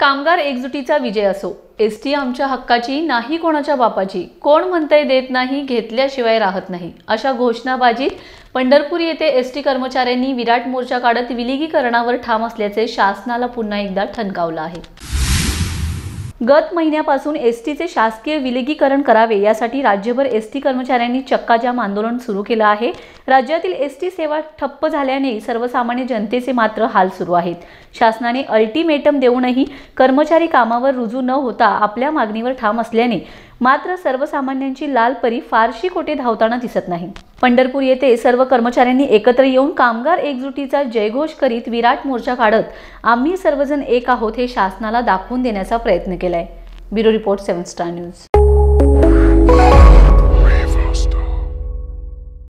कामगार एकजुटीचा विजय असो S T आमच्या हक्काची नाही कोणाच्या बापाची कोण म्हणतंय देत नाही घेतल्याशिवाय राहत नाही अशा घोषणाबाजीत पंढरपूर येथे एस टी कर्मचाऱ्यांनी विराट मोर्चा काढत विलगीकरणावर ठाम असल्याचे शासनाला पुन्हा एकदा ठणकावलं आहे गत महिन्यापासून एस टीचे शासकीय विलगीकरण करावे यासाठी राज्यभर एस टी कर्मचाऱ्यांनी चक्काजाम आंदोलन सुरू केलं आहे राज्यातील एस टी सेवा ठप्प झाल्याने सर्वसामान्य जनतेचे मात्र हाल सुरू आहेत शासनाने अल्टिमेटम देऊनही कर्मचारी कामावर रुजू न होता आपल्या मागणीवर ठाम असल्याने मात्र सर्वसामान्यांची लाल परी फारशी कोटे धावताना दिसत नाही पंढरपूर येथे सर्व कर्मचाऱ्यांनी एकत्र येऊन कामगार एकजुटीचा जयघोष करीत विराट मोर्चा काढत आम्ही सर्वजण एक आहोत हे शासनाला दाखवून देण्याचा प्रयत्न केलाय bureau report seven star news